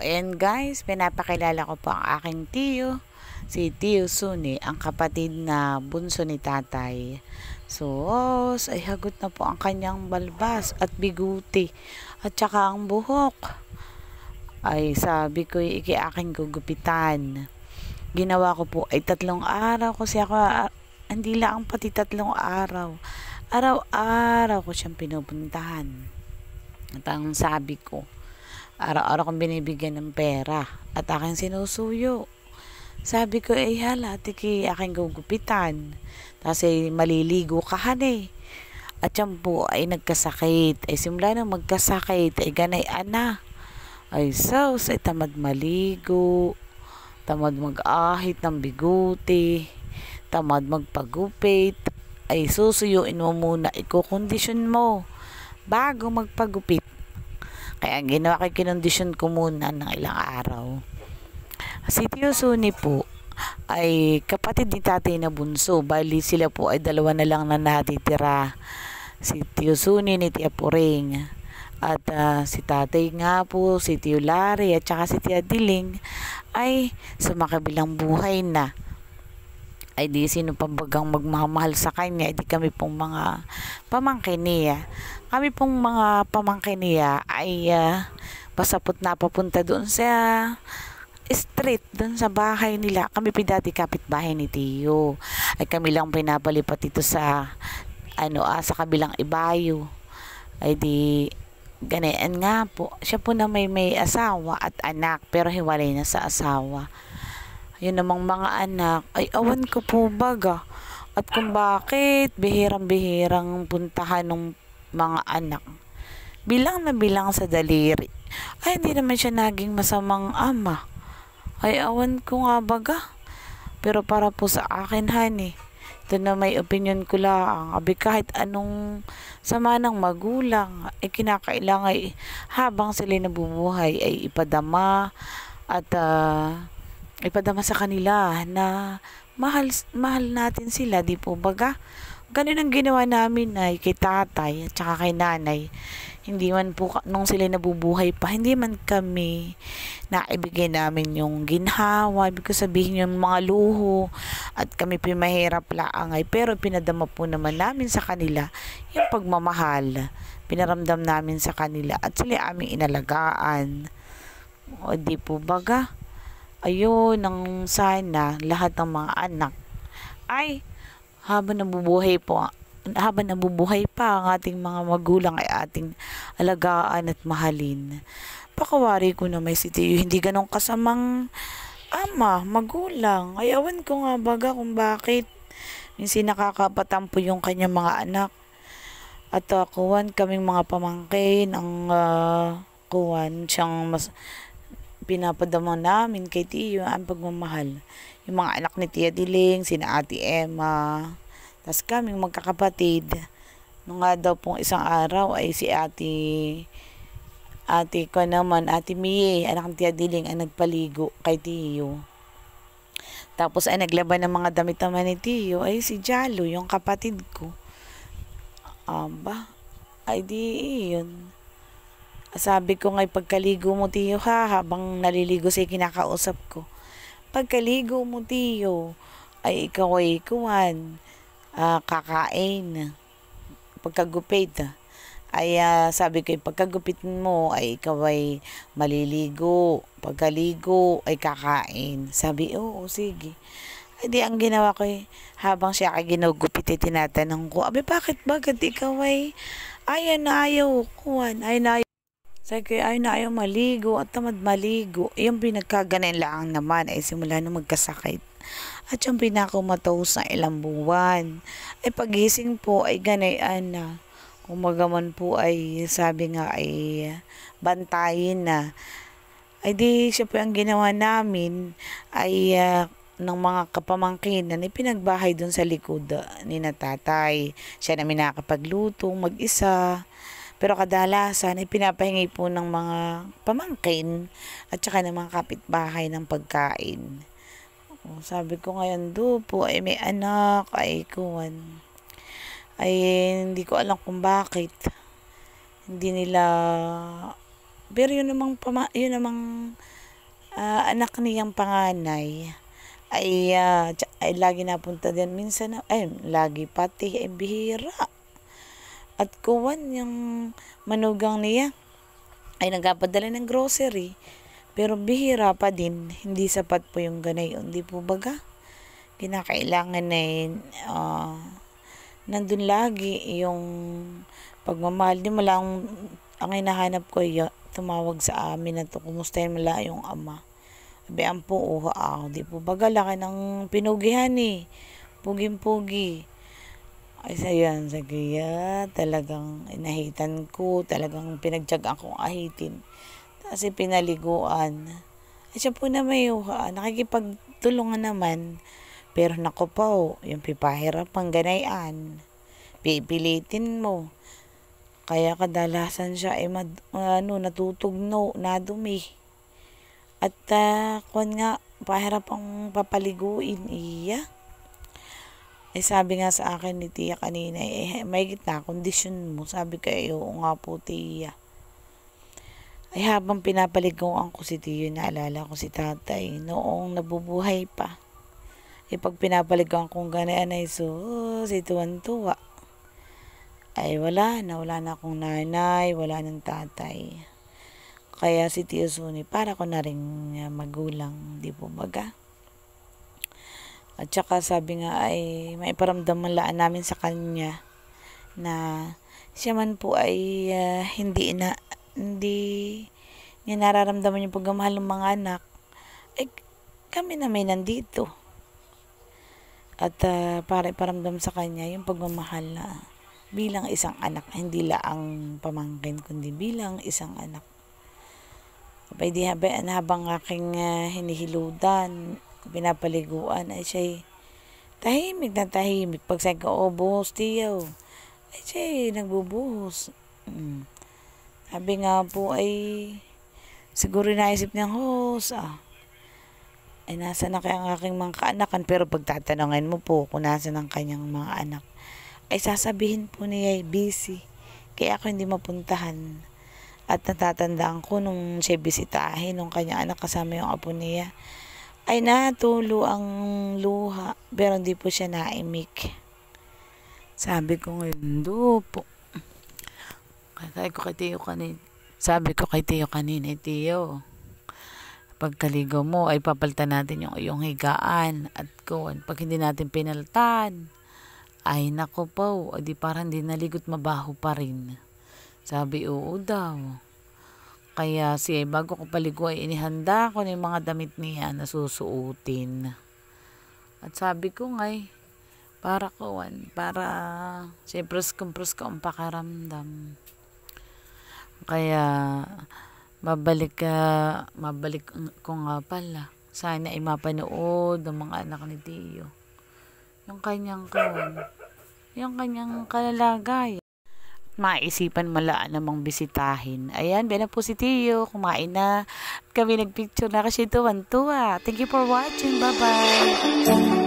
and guys, pinapakilala ko po ang aking tiyo, si Tiyo Suni, ang kapatid na bunso ni tatay. So, ay hagot na po ang kanyang balbas at biguti at saka ang buhok. Ay sabi ko, iki aking gugupitan. Ginawa ko po ay tatlong araw kasi ako, hindi lang pati tatlong araw. Araw-araw ko siyang pinupuntahan. At ang sabi ko, Araw-araw kong binibigyan ng pera at aking sinusuyo. Sabi ko, eh hala, tiki aking gugupitan. Kasi maliligo ka hane. At yan po ay nagkasakit. Ay simula nang magkasakit. Ay ganay ana. Ay so, ay tamad maligo. Tamad mag-ahit ng biguti. Tamad magpagupit. Ay susuyuin mo muna. Ikukondisyon mo bago magpagupit. Kaya ginawa kay kinondisyon ko muna ng ilang araw. Si Tio Suni po ay kapatid ni tatay na bunso. Bali sila po ay dalawa na lang na natitira. Si Tio Suni ni Tia Puring. At uh, si tatay nga po, si Tio Larry at saka si Tia Diling ay sumakabilang buhay na ay di sino pa bagang magmamahal sa kanya ay di kami pong mga pamangkin niya kami pong mga pamangkin niya ay uh, ah, pasapot na papunta doon sa street doon sa bahay nila kami dati kapitbahay ni Tio ay kami lang pinapalipat dito sa ano ah, sa kabilang ibayo ay di ganyan nga po siya po na may may asawa at anak pero hiwalay na sa asawa yun namang mga anak, ay awan ko po baga. At kung bakit bihirang-bihirang puntahan ng mga anak. Bilang na bilang sa daliri. Ay, hindi naman siya naging masamang ama. Ay, awan ko nga baga. Pero para po sa akin, honey, ito na may opinion ko lang. Abi kahit anong sama ng magulang, ay eh, kinakailangan eh, habang sila nabubuhay ay ipadama at uh, ipadama sa kanila na mahal, mahal natin sila, di po baga? Ganun ang ginawa namin ay kay tatay at saka kay nanay. Hindi man po, nung sila nabubuhay pa, hindi man kami naibigay namin yung ginhawa, ibig ko sabihin yung mga luho, at kami pimahirap ay Pero pinadama po naman namin sa kanila yung pagmamahal. Pinaramdam namin sa kanila at sila aming inalagaan. O di po baga? ayun ang sana lahat ng mga anak ay habang nabubuhay po habang nabubuhay pa ang ating mga magulang ay ating alagaan at mahalin. Pakawari ko na may si hindi ganong kasamang ama, magulang. Ayawan ko nga baga kung bakit. Minsan nakakapatampo yung kanyang mga anak. At uh, kuwan kaming mga pamangkin, ang uh, kuwan siyang mas Pinapadama namin kay Tiyo ang pagmamahal. Yung mga anak ni Tia Diling, sina Ate Emma, tas kaming magkakapatid. Nung nga daw pong isang araw ay si Ate Ate ko naman, Ate Mie, anak ng Tia Diling, ang nagpaligo kay Tiyo. Tapos ay naglaban ng mga damit naman ni Tiyo, ay si Jalo, yung kapatid ko. Aba, ay di yun. Sabi ko ngay pagkaligo mo tiyo ha habang naliligo siya kinakausap ko. Pagkaligo mo tiyo ay ikaw ay kuwan uh, kakain pagkagupit ay uh, sabi ko pagkagupit mo ay ikaw ay maliligo pagkaligo ay kakain sabi oo sige hindi ang ginawa ko eh, habang siya ay ginugupit ay eh, tinatanong ko, Abi bakit bakit ikaw ay ayan ayaw kuwan, ayaw na ayaw. Sabi ko, ay na ayaw maligo at tamad maligo. Yung pinagkaganan lang naman ay simula nung magkasakit. At yung pinakumataos sa ilang buwan. Ay pagising po ay ganayan na. Kumagaman po ay sabi nga ay bantayin na. Ay di siya po ang ginawa namin ay uh, ng mga kapamangkin na pinagbahay doon sa likod ah, ni natatay. Siya na minakapagluto, mag-isa. Pero kadalasan, ay ipinapahingi po ng mga pamangkin at saka ng mga kapitbahay ng pagkain. O, sabi ko ngayon, do po, ay may anak, ay kuwan. Ay, hindi ko alam kung bakit. Hindi nila... Pero yun namang, pama, yun namang uh, anak niyang panganay ay, uh, ay lagi napunta din minsan na, ay lagi pati ay bihira at kuwan yung manugang niya ay nagpapadala ng grocery pero bihira pa din hindi sapat po yung ganay hindi po baga kinakailangan na yun, uh, nandun lagi yung pagmamahal din mula ang, ang hinahanap ko yung tumawag sa amin na kumustahin mula yung ama sabi ang po uha ako di po baga laki ng pinugihan eh puging-pugi ay, sayan, sa kaya talagang inahitan ko, talagang pinagtsagaan kong ahitin. Kasi pinaliguan. Ay, siya po na may uha, nakikipagtulungan naman. Pero nako po, yung pipahirap ang ganayan. Pipilitin mo. Kaya kadalasan siya ay mad, ano, natutugno, nadumi. At uh, ah, kung nga, pahirap ang papaliguin, iya. Yeah eh sabi nga sa akin ni Tia kanina, eh may gitna, kondisyon mo. Sabi ko, eh oo nga po Tia. Ay habang pinapaligoan ko si Tiyo, naalala ko si tatay noong nabubuhay pa. Eh, pag pinapaligoan kong ganaan ay so, si tuwan-tuwa. Ay wala na, wala na akong nanay, wala ng tatay. Kaya si Tiyo Suni, para ko na rin ah, magulang, di po baga. At saka sabi nga ay maiparamdam laan namin sa kanya na siya man po ay uh, hindi na hindi niya nararamdaman yung pagmamahal ng mga anak ay kami na may nandito at uh, para iparamdam sa kanya yung pagmamahal na bilang isang anak hindi laang pamangkin kundi bilang isang anak Abay di habang aking uh, hinihiludan binapaliguan ay siya'y tahimik na tahimik pag sa kaobuhos oh, tiyaw ay siya'y nagbubuhos mm. sabi nga po ay siguro naisip niya host ah ay nasa na kaya ang aking mga kaanakan pero pagtatanungin mo po kung nasa ng kanyang mga anak ay sasabihin po niya ay busy kaya ako hindi mapuntahan at natatandaan ko nung siya bisitahin nung kanyang anak kasama yung apo niya ay natulo ang luha pero hindi po siya naimik. Sabi ko ngayon, lupo. Sabi ko kay Tiyo kanina, sabi ko kay Tiyo kanina, eh, Tiyo, pagkaligo mo ay papaltan natin yung iyong higaan at kuwan. Pag hindi natin pinaltan, ay nako po, o di parang hindi naligot mabaho pa rin. Sabi, oo daw. Kaya siya bago ko paligo ay inihanda ko na mga damit niya na susuotin. At sabi ko ngay, eh, para kuwan, para siya preskong ko ka ang pakaramdam. Kaya mabalik ka, mabalik ko nga pala. Sana ay mapanood ng mga anak ni Tio. Yung kanyang kawan, yung kanyang kalalagay maisipan mala namang bisitahin. Ayan, Bena Positiyo, kumain na. Kami nagpicture na kasi one, two, ah. Thank you for watching. Bye-bye.